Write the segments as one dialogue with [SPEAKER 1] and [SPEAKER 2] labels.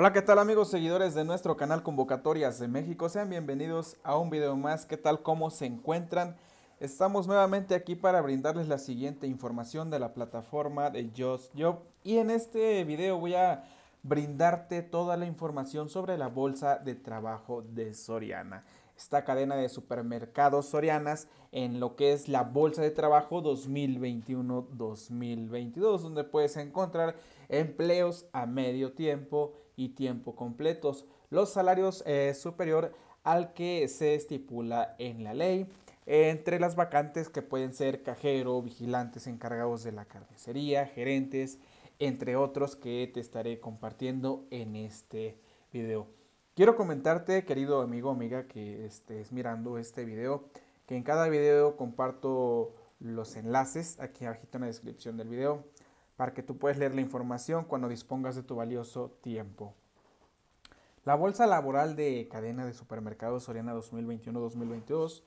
[SPEAKER 1] Hola, ¿qué tal amigos seguidores de nuestro canal Convocatorias de México? Sean bienvenidos a un video más. ¿Qué tal? ¿Cómo se encuentran? Estamos nuevamente aquí para brindarles la siguiente información de la plataforma de Just Job. Y en este video voy a brindarte toda la información sobre la bolsa de trabajo de Soriana. Esta cadena de supermercados Sorianas en lo que es la bolsa de trabajo 2021-2022, donde puedes encontrar empleos a medio tiempo y tiempo completos, los salarios es eh, superior al que se estipula en la ley, entre las vacantes que pueden ser cajero, vigilantes encargados de la carnicería, gerentes, entre otros que te estaré compartiendo en este video. Quiero comentarte, querido amigo, amiga, que estés mirando este video, que en cada video comparto los enlaces aquí abajito en la descripción del video para que tú puedas leer la información cuando dispongas de tu valioso tiempo. La bolsa laboral de cadena de supermercados Soriana 2021-2022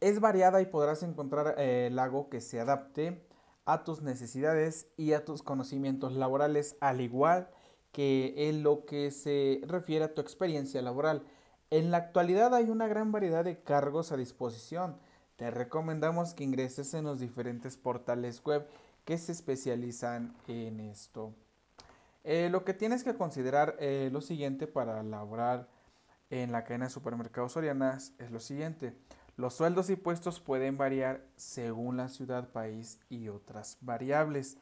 [SPEAKER 1] es variada y podrás encontrar eh, el lago que se adapte a tus necesidades y a tus conocimientos laborales, al igual que en lo que se refiere a tu experiencia laboral. En la actualidad hay una gran variedad de cargos a disposición. Te recomendamos que ingreses en los diferentes portales web que se especializan en esto. Eh, lo que tienes que considerar eh, lo siguiente para laborar en la cadena de supermercados sorianas es lo siguiente. Los sueldos y puestos pueden variar según la ciudad, país y otras variables.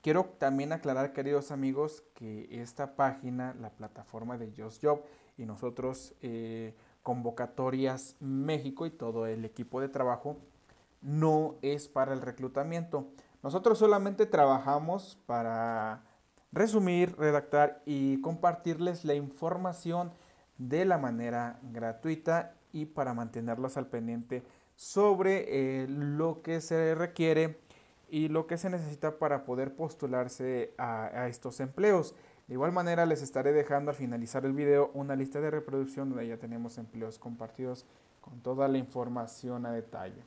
[SPEAKER 1] Quiero también aclarar, queridos amigos, que esta página, la plataforma de JustJob y nosotros, eh, Convocatorias México y todo el equipo de trabajo, no es para el reclutamiento. Nosotros solamente trabajamos para resumir, redactar y compartirles la información de la manera gratuita y para mantenerlas al pendiente sobre eh, lo que se requiere y lo que se necesita para poder postularse a, a, estos empleos. De igual manera les estaré dejando al finalizar el video una lista de reproducción donde ya tenemos empleos compartidos con toda la información a detalle.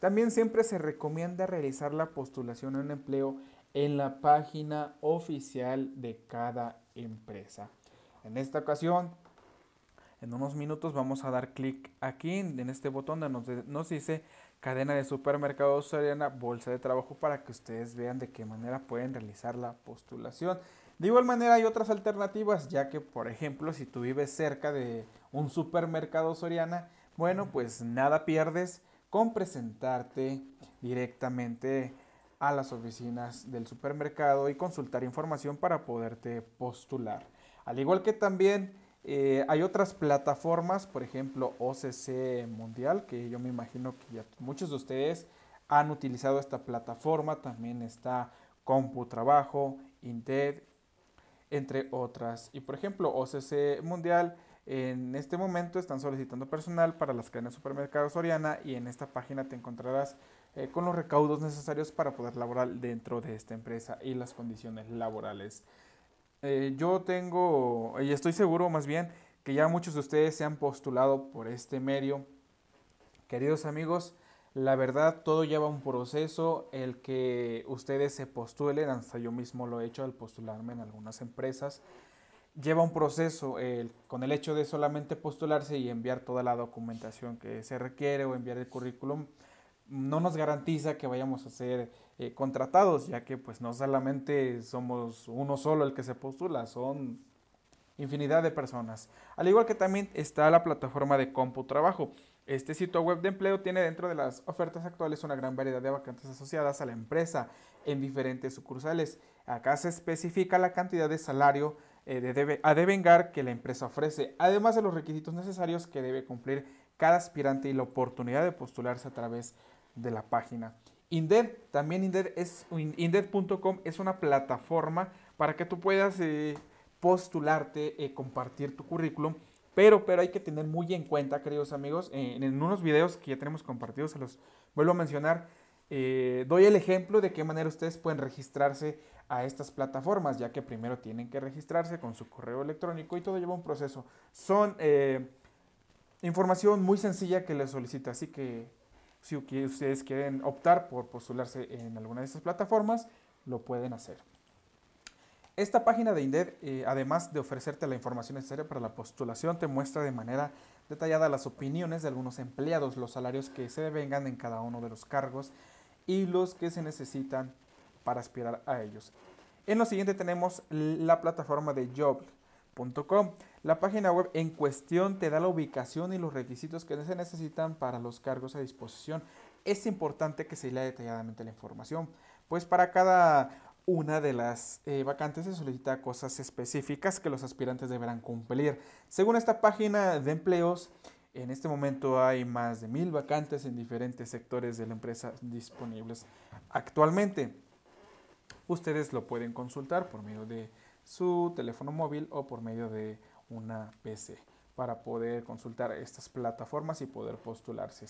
[SPEAKER 1] También siempre se recomienda realizar la postulación a un empleo en la página oficial de cada empresa. En esta ocasión, en unos minutos vamos a dar clic aquí en este botón donde nos, dice cadena de supermercados Soriana, bolsa de trabajo para que ustedes vean de qué manera pueden realizar la postulación. De igual manera hay otras alternativas, ya que por ejemplo si tú vives cerca de un supermercado Soriana, bueno, pues nada pierdes con presentarte directamente a las oficinas del supermercado y consultar información para poderte postular. Al igual que también eh, hay otras plataformas, por ejemplo OCC Mundial, que yo me imagino que muchos de ustedes han utilizado esta plataforma, también está CompuTrabajo, Inted, entre otras. Y por ejemplo OCC Mundial en este momento están solicitando personal para las cadenas supermercados Soriana y en esta página te encontrarás eh, con los recaudos necesarios para poder laborar dentro de esta empresa y las condiciones laborales. Eh, yo tengo, y estoy seguro más bien, que ya muchos de ustedes se han postulado por este medio. Queridos amigos, la verdad todo lleva un proceso, el que ustedes se postulen, hasta yo mismo lo he hecho al postularme en algunas empresas lleva un proceso con el hecho de solamente postularse y enviar toda la documentación que se requiere o enviar el currículum no nos garantiza que vayamos a ser eh, contratados ya que pues no solamente somos uno solo el que se postula son infinidad de personas al igual que también está la plataforma de CompuTrabajo este sitio web de empleo tiene dentro de las ofertas actuales una gran variedad de vacantes asociadas a la empresa en diferentes sucursales acá se especifica la cantidad de salario eh, debe, a devengar que la empresa ofrece, además de los requisitos necesarios que debe cumplir cada aspirante y la oportunidad de postularse a través de la página. INDED, también INDED es INDED.com es una plataforma para que tú puedas eh, postularte, eh, compartir tu currículum, pero, pero hay que tener muy en cuenta, queridos amigos, en, eh, en unos videos que ya tenemos compartidos, se los vuelvo a mencionar, eh, doy el ejemplo de qué manera ustedes pueden registrarse a estas plataformas, ya que primero tienen que registrarse con su correo electrónico y todo lleva un proceso. Son eh, información muy sencilla que les solicita, así que si ustedes quieren optar por postularse en alguna de estas plataformas, lo pueden hacer. Esta página de INDED, eh, además de ofrecerte la información necesaria para la postulación, te muestra de manera detallada las opiniones de algunos empleados, los salarios que se vengan en cada uno de los cargos, y los que se necesitan para aspirar a ellos. En lo siguiente tenemos la plataforma de job.com. La página web en cuestión te da la ubicación y los requisitos que se necesitan para los cargos a disposición. Es importante que se lea detalladamente la información, pues para cada una de las eh, vacantes se solicita cosas específicas que los aspirantes deberán cumplir. Según esta página de empleos, en este momento hay más de mil vacantes en diferentes sectores de la empresa disponibles actualmente. Ustedes lo pueden consultar por medio de su teléfono móvil o por medio de una PC para poder consultar estas plataformas y poder postularse.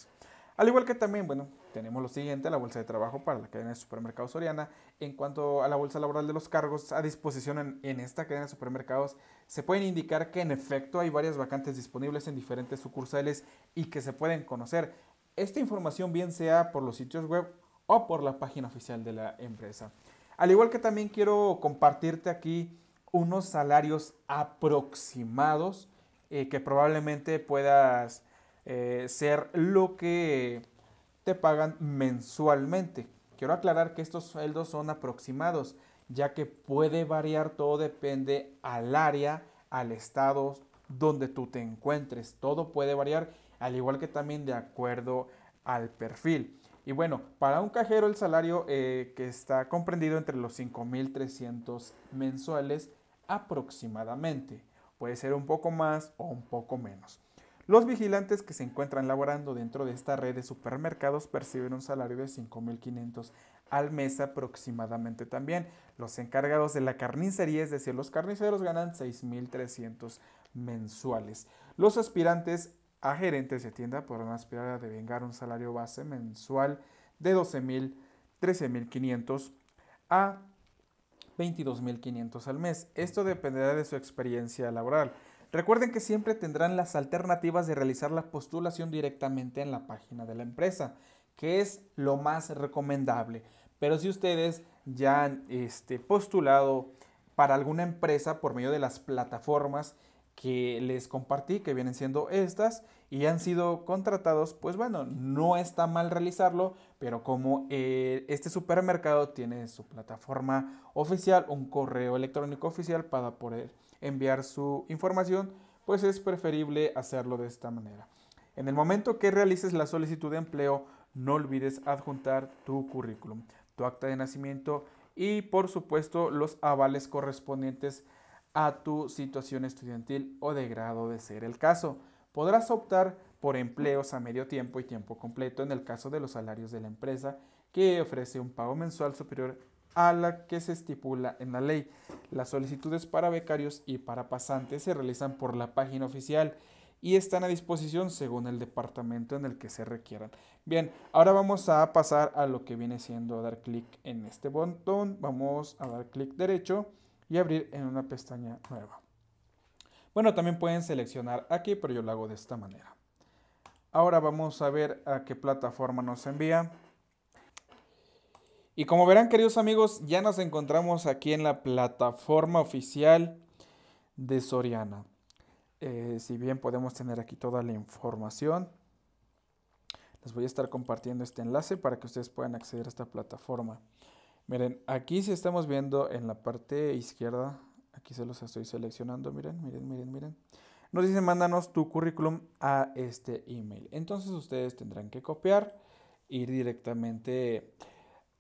[SPEAKER 1] Al igual que también, bueno, tenemos lo siguiente, la bolsa de trabajo para la cadena de supermercados Oriana. En cuanto a la bolsa laboral de los cargos a disposición en, esta cadena de supermercados, se pueden indicar que en efecto hay varias vacantes disponibles en diferentes sucursales y que se pueden conocer. Esta información bien sea por los sitios web o por la página oficial de la empresa. Al igual que también quiero compartirte aquí unos salarios aproximados eh, que probablemente puedas eh, ser lo que te pagan mensualmente. Quiero aclarar que estos sueldos son aproximados, ya que puede variar, todo depende al área, al estado donde tú te encuentres. Todo puede variar, al igual que también de acuerdo al perfil. Y bueno, para un cajero el salario eh, que está comprendido entre los 5.300 mensuales aproximadamente. Puede ser un poco más o un poco menos. Los vigilantes que se encuentran laborando dentro de esta red de supermercados perciben un salario de 5.500 al mes aproximadamente también. Los encargados de la carnicería, es decir, los carniceros ganan 6.300 mensuales. Los aspirantes a gerentes de tienda podrán aspirar a devengar un salario base mensual de 12.000, 13.500 a 22.500 al mes. Esto dependerá de su experiencia laboral. Recuerden que siempre tendrán las alternativas de realizar la postulación directamente en la página de la empresa, que es lo más recomendable. Pero si ustedes ya han este, postulado para alguna empresa por medio de las plataformas que les compartí, que vienen siendo estas, y han sido contratados, pues bueno, no está mal realizarlo, pero como eh, este supermercado tiene su plataforma oficial, un correo electrónico oficial para poder enviar su información, pues es preferible hacerlo de esta manera. En el momento que realices la solicitud de empleo, no olvides adjuntar tu currículum, tu acta de nacimiento y por supuesto los avales correspondientes a tu situación estudiantil o de grado de ser el caso. Podrás optar por empleos a medio tiempo y tiempo completo en el caso de los salarios de la empresa que ofrece un pago mensual superior a la que se estipula en la ley. Las solicitudes para becarios y para pasantes se realizan por la página oficial y están a disposición según el departamento en el que se requieran. Bien, ahora vamos a pasar a lo que viene siendo dar clic en este botón. Vamos a dar clic derecho y abrir en una pestaña nueva. Bueno, también pueden seleccionar aquí, pero yo lo hago de esta manera. Ahora vamos a ver a qué plataforma nos envía. Y como verán, queridos amigos, ya nos encontramos aquí en la plataforma oficial de Soriana. Eh, si bien podemos tener aquí toda la información, les voy a estar compartiendo este enlace para que ustedes puedan acceder a esta plataforma. Miren, aquí si estamos viendo en la parte izquierda, aquí se los estoy seleccionando, miren, miren, miren, miren. Nos dice mándanos tu currículum a este email. Entonces ustedes tendrán que copiar, ir directamente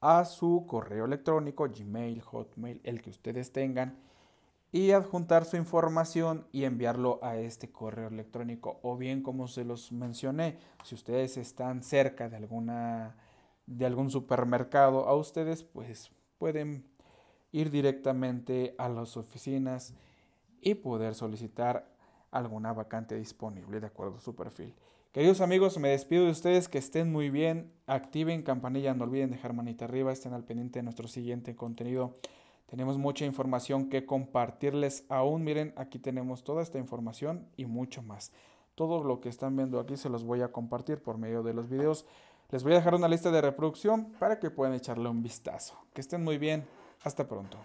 [SPEAKER 1] a su correo electrónico, Gmail, Hotmail, el que ustedes tengan, y adjuntar su información y enviarlo a este correo electrónico. O bien, como se los mencioné, si ustedes están cerca de alguna de algún supermercado a ustedes, pues pueden ir directamente a las oficinas y poder solicitar alguna vacante disponible de acuerdo a su perfil. Queridos amigos, me despido de ustedes, que estén muy bien, activen campanilla, no olviden dejar manita arriba, estén al pendiente de nuestro siguiente contenido. Tenemos mucha información que compartirles aún, miren, aquí tenemos toda esta información y mucho más. Todo lo que están viendo aquí se los voy a compartir por medio de los videos. Les voy a dejar una lista de reproducción para que puedan echarle un vistazo. Que estén muy bien, hasta pronto.